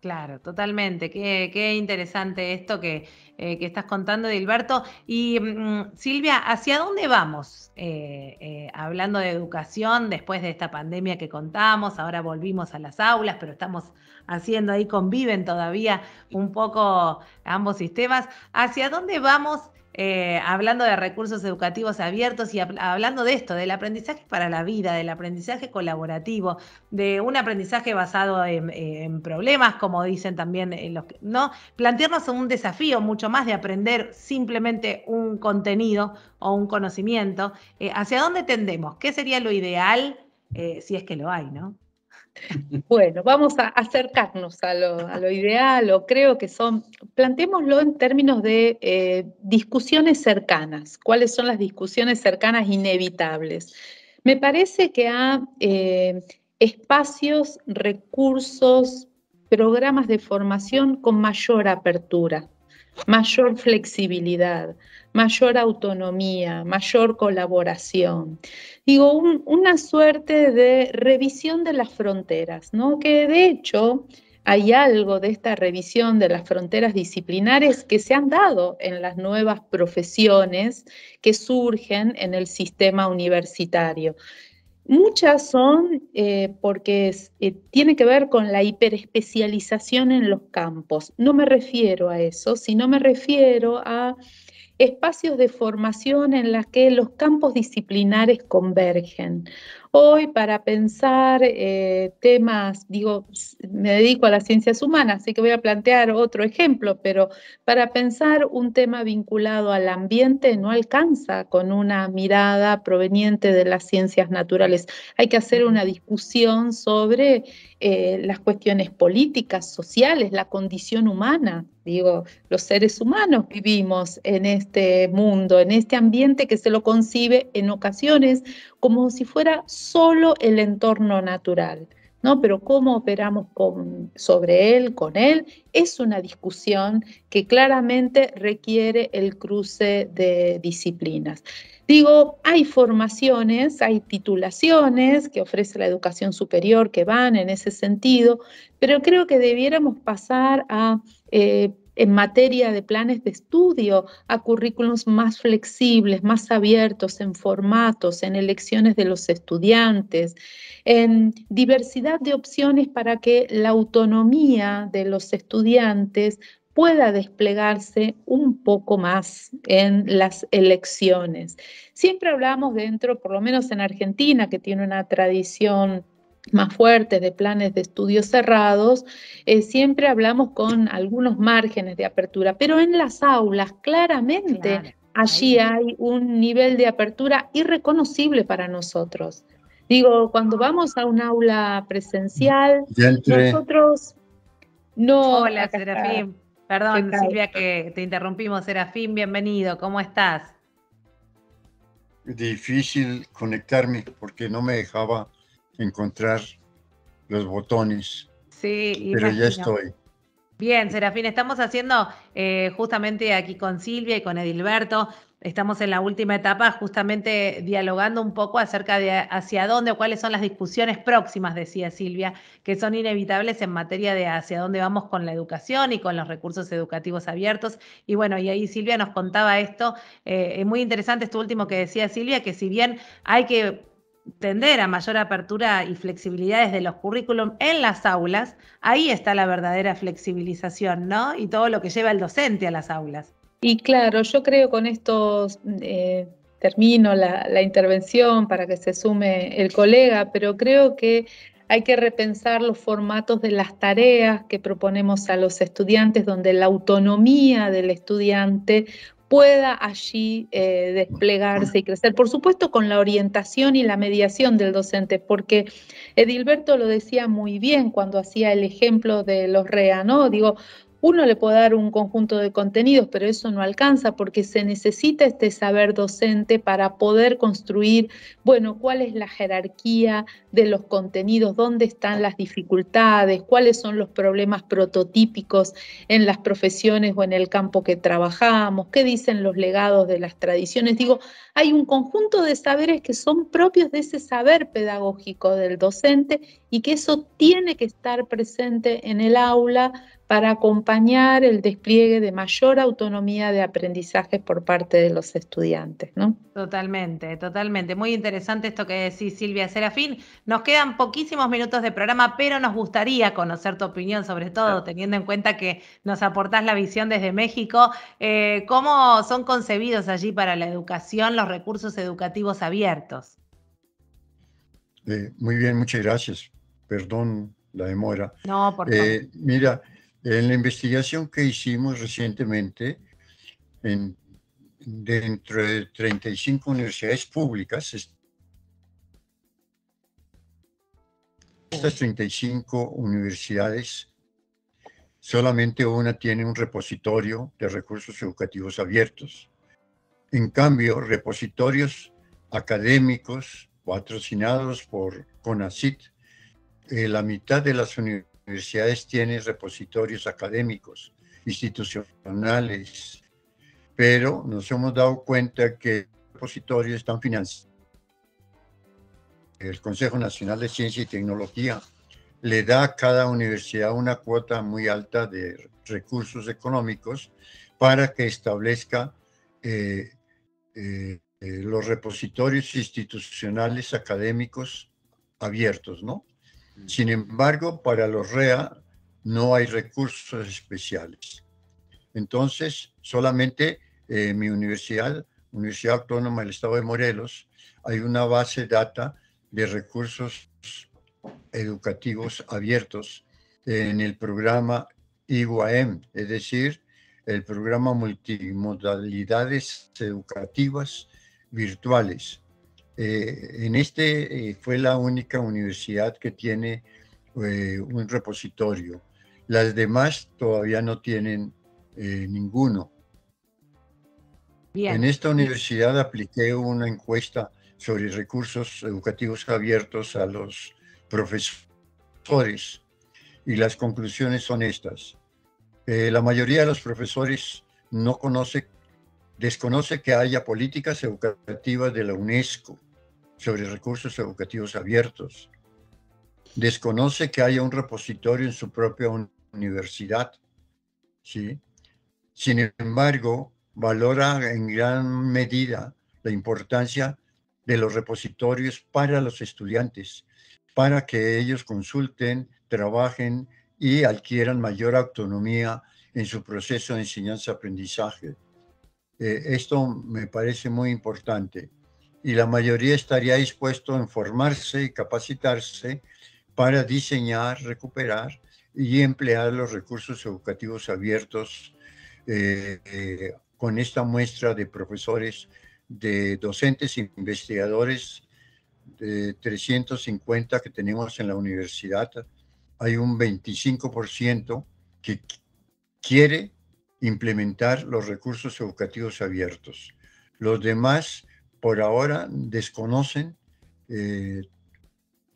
Claro, totalmente. Qué, interesante esto eh, que, estás contando, Gilberto. Y mm, Silvia, ¿hacia dónde vamos? Eh, eh, hablando de educación, después de esta pandemia que contamos, ahora volvimos a las aulas, pero estamos haciendo ahí, conviven todavía un poco ambos sistemas. ¿Hacia dónde vamos eh, hablando de recursos educativos abiertos y hablando de esto, del aprendizaje para la vida, del aprendizaje colaborativo, de un aprendizaje basado en, problemas, como dicen también en eh, los no, plantearnos un desafío mucho más de aprender simplemente un contenido o un conocimiento. Eh, ¿Hacia dónde tendemos? ¿Qué sería lo ideal si es que lo hay, no? [laughs] Bueno, vamos a acercarnos a lo, ideal, o creo que son, plantémoslo en términos de eh, discusiones cercanas, cuáles son las discusiones cercanas inevitables. Me parece que hay eh, espacios, recursos, programas de formación con mayor apertura mayor flexibilidad, mayor autonomía, mayor colaboración. Digo, una suerte de revisión de las fronteras, ¿no? Que de hecho hay algo de esta revisión de las fronteras disciplinares que se han dado en las nuevas profesiones que surgen en el sistema universitario. Muchas son eh, porque eh, tiene que ver con la hiperespecialización en los campos. No me refiero a eso, sino me refiero a espacios de formación en los que los campos disciplinares convergen hoy para pensar eh, temas, digo, me dedico a las ciencias humanas, así que voy a plantear otro ejemplo, pero para pensar un tema vinculado al ambiente no alcanza con una mirada proveniente de las ciencias naturales. Hay que hacer una discusión sobre eh, las cuestiones políticas, sociales, la condición humana. Digo, los seres humanos vivimos en este mundo, en este ambiente que se lo concibe en ocasiones como si fuera solo el entorno natural, ¿no? Pero cómo operamos sobre él, con él, es una discusión que claramente requiere el cruce de disciplinas. Digo, hay formaciones, hay titulaciones que ofrece la educación superior que van en ese sentido, pero creo que debiéramos pasar a... Eh, en materia de planes de estudio a currículums más flexibles, más abiertos en formatos, en elecciones de los estudiantes, en diversidad de opciones para que la autonomía de los estudiantes pueda desplegarse un poco más en las elecciones. Siempre hablamos dentro, por lo menos en Argentina, que tiene una tradición más fuerte de planes de estudios cerrados, eh, siempre hablamos con algunos márgenes de apertura, pero en las aulas claramente allí hay un nivel de apertura irreconocible para nosotros. Digo, cuando vamos a un aula presencial, nosotros no... la Perdón, Silvia, que te interrumpimos. Serafín, bienvenido. ¿Cómo estás? Difícil conectarme porque no me dejaba encontrar los botones. Sí, pero ya estoy. Bien, Serafín, estamos haciendo eh, justamente aquí con Silvia y con Edilberto Estamos en la última etapa justamente dialogando un poco acerca de hacia dónde o cuáles son las discusiones próximas, decía Silvia, que son inevitables en materia de hacia dónde vamos con la educación y con los recursos educativos abiertos. Y bueno, y ahí Silvia nos contaba esto, eh, muy interesante esto último que decía Silvia, que si bien hay que tender a mayor apertura y flexibilidades de los currículum en las aulas, ahí está la verdadera flexibilización, ¿no? Y todo lo que lleva el docente a las aulas. Y claro, yo creo con esto eh, termino la, intervención para que se sume el colega, pero creo que hay que repensar los formatos de las tareas que proponemos a los estudiantes, donde la autonomía del estudiante pueda allí eh, desplegarse y crecer. Por supuesto, con la orientación y la mediación del docente, porque Edilberto lo decía muy bien cuando hacía el ejemplo de los REA, ¿no? Digo, uno le puede dar un conjunto de contenidos, pero eso no alcanza porque se necesita este saber docente para poder construir, bueno, cuál es la jerarquía de los contenidos, dónde están las dificultades, cuáles son los problemas prototípicos en las profesiones o en el campo que trabajamos, qué dicen los legados de las tradiciones. Digo, hay un conjunto de saberes que son propios de ese saber pedagógico del docente y que eso tiene que estar presente en el aula para acompañar el despliegue de mayor autonomía de aprendizaje por parte de los estudiantes. ¿no? Totalmente, totalmente. Muy interesante esto que decís, Silvia Serafín. Nos quedan poquísimos minutos de programa, pero nos gustaría conocer tu opinión, sobre todo teniendo en cuenta que nos aportás la visión desde México. Eh, ¿Cómo son concebidos allí para la educación los recursos educativos abiertos? Eh, muy bien, muchas gracias. Perdón la demora. No, por eh, favor. mira, en la investigación que hicimos recientemente, dentro de 35 universidades públicas, estas 35 universidades, solamente una tiene un repositorio de recursos educativos abiertos. En cambio, repositorios académicos patrocinados por CONACIT, eh, la mitad de las universidades universidades tienen repositorios académicos, institucionales, pero nos hemos dado cuenta que los repositorios están financiados. El Consejo Nacional de Ciencia y Tecnología le da a cada universidad una cuota muy alta de recursos económicos para que establezca eh, eh, eh, los repositorios institucionales académicos abiertos, ¿no? Mm. Sin embargo, para los REA no hay recursos especiales. Entonces, solamente en eh, mi universidad, Universidad Autónoma del Estado de Morelos, hay una base data de recursos educativos abiertos en el programa IWAM, es decir, el programa Multimodalidades Educativas Virtuales, eh, en este eh, fue la única universidad que tiene eh, un repositorio. Las demás todavía no tienen ninguno. En esta universidad apliqué una encuesta sobre recursos educativos abiertos a los profesores y las conclusiones son estas. la mayoría de los profesores no conoce, desconoce que haya políticas educativas de la UNESCO sobre recursos educativos abiertos. Desconoce que haya un repositorio en su propia universidad. ¿sí? Sin embargo, valora en gran medida la importancia de los repositorios para los estudiantes, para que ellos consulten, trabajen y adquieran mayor autonomía en su proceso de enseñanza-aprendizaje. Eh, esto me parece muy importante y la mayoría estaría dispuesto a formarse y capacitarse para diseñar, recuperar y emplear los recursos educativos abiertos eh, eh, con esta muestra de profesores, de docentes, e investigadores, de 350 que tenemos en la universidad. Hay un 25% que quiere implementar los recursos educativos abiertos. Los demás por ahora desconocen eh,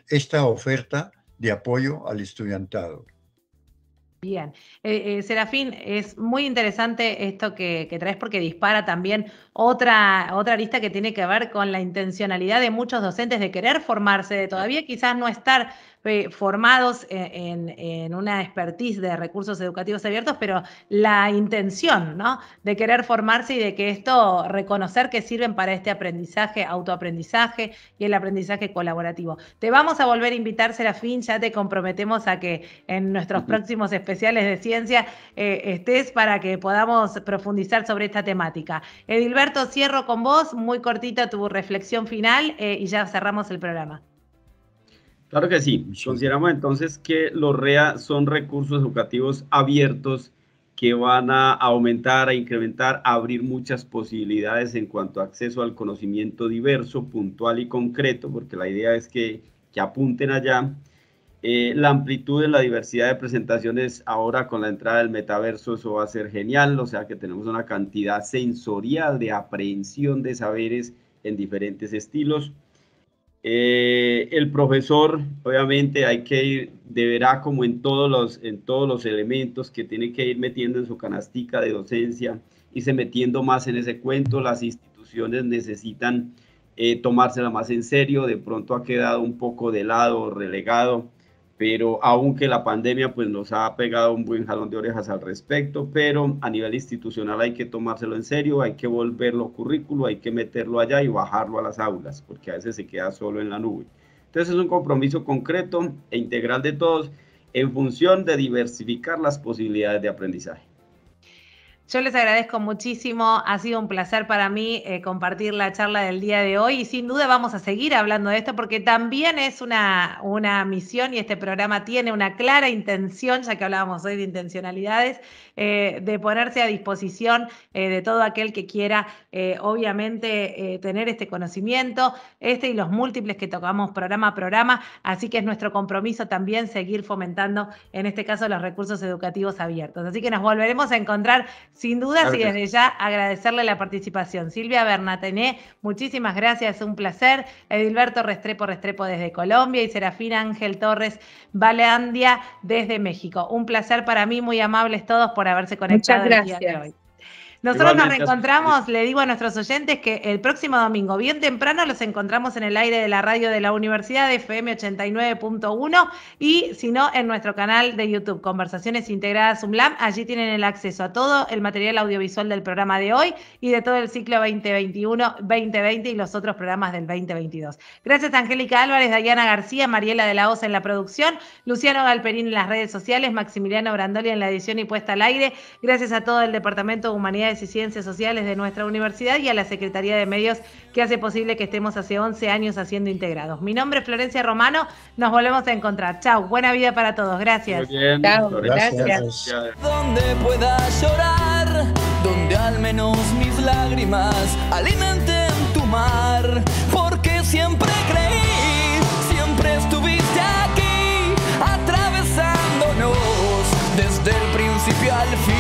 esta oferta de apoyo al estudiantado. Bien, eh, eh, Serafín, es muy interesante esto que, traes porque dispara también otra, otra lista que tiene que ver con la intencionalidad de muchos docentes de querer formarse, de todavía quizás no estar formados en, una expertise de recursos educativos abiertos, pero la intención, ¿no? De querer formarse y de que esto, reconocer que sirven para este aprendizaje, autoaprendizaje y el aprendizaje colaborativo. Te vamos a volver a invitar, Serafín, ya te comprometemos a que en nuestros próximos especiales de ciencia eh, estés para que podamos profundizar sobre esta temática. Edilberto, cierro con vos, muy cortita tu reflexión final eh, y ya cerramos el programa. Claro que sí. Consideramos entonces que los REA son recursos educativos abiertos que van a aumentar, a e incrementar, a abrir muchas posibilidades en cuanto a acceso al conocimiento diverso, puntual y concreto, porque la idea es que, que apunten allá. Eh, la amplitud en la diversidad de presentaciones ahora con la entrada del metaverso, eso va a ser genial, o sea que tenemos una cantidad sensorial de aprehensión de saberes en diferentes estilos. Eh, el profesor, obviamente, hay que ir, deberá, como en todos, los, en todos los elementos, que tiene que ir metiendo en su canastica de docencia, y se metiendo más en ese cuento. Las instituciones necesitan eh, tomársela más en serio. De pronto ha quedado un poco de lado, relegado pero aunque la pandemia pues nos ha pegado un buen jalón de orejas al respecto, pero a nivel institucional hay que tomárselo en serio, hay que volverlo currículo, hay que meterlo allá y bajarlo a las aulas, porque a veces se queda solo en la nube. Entonces es un compromiso concreto e integral de todos en función de diversificar las posibilidades de aprendizaje. Yo les agradezco muchísimo, ha sido un placer para mí eh, compartir la charla del día de hoy y sin duda vamos a seguir hablando de esto porque también es una, una misión y este programa tiene una clara intención, ya que hablábamos hoy de intencionalidades, eh, de ponerse a disposición eh, de todo aquel que quiera, obviamente, tener este conocimiento, este y los múltiples que tocamos programa a programa, así que es nuestro compromiso también seguir fomentando, en este caso, los recursos educativos abiertos. Así que nos volveremos a encontrar sin duda, y desde ya agradecerle la participación. Silvia Bernatené, muchísimas gracias, un placer. Edilberto Restrepo Restrepo desde Colombia y Serafina Ángel Torres Valeandia desde México. Un placer para mí, muy amables todos por haberse conectado. Muchas gracias. El día de hoy. Nosotros nos reencontramos, le digo a nuestros oyentes que el próximo domingo, bien temprano, los encontramos en el aire de la radio de la Universidad de FM 89.1 y si no, en nuestro canal de YouTube, Conversaciones Integradas UMLAM. Allí tienen el acceso a todo el material audiovisual del programa de hoy y de todo el ciclo 2021, 2020 y los otros programas del 2022. Gracias, Angélica Álvarez, Dayana García, Mariela de la Osa en la producción, Luciano Galperín en las redes sociales, Maximiliano Brandoli en la edición y puesta al aire. Gracias a todo el Departamento de Humanidades y Ciencias Sociales de nuestra universidad y a la Secretaría de Medios que hace posible que estemos hace 11 años haciendo integrados. Mi nombre es Florencia Romano, nos volvemos a encontrar. Chau, buena vida para todos, gracias. Muy gracias. Donde pueda llorar, donde al menos mis lágrimas alimenten tu mar, porque siempre creí, siempre estuviste aquí, atravesándonos desde el principio al fin.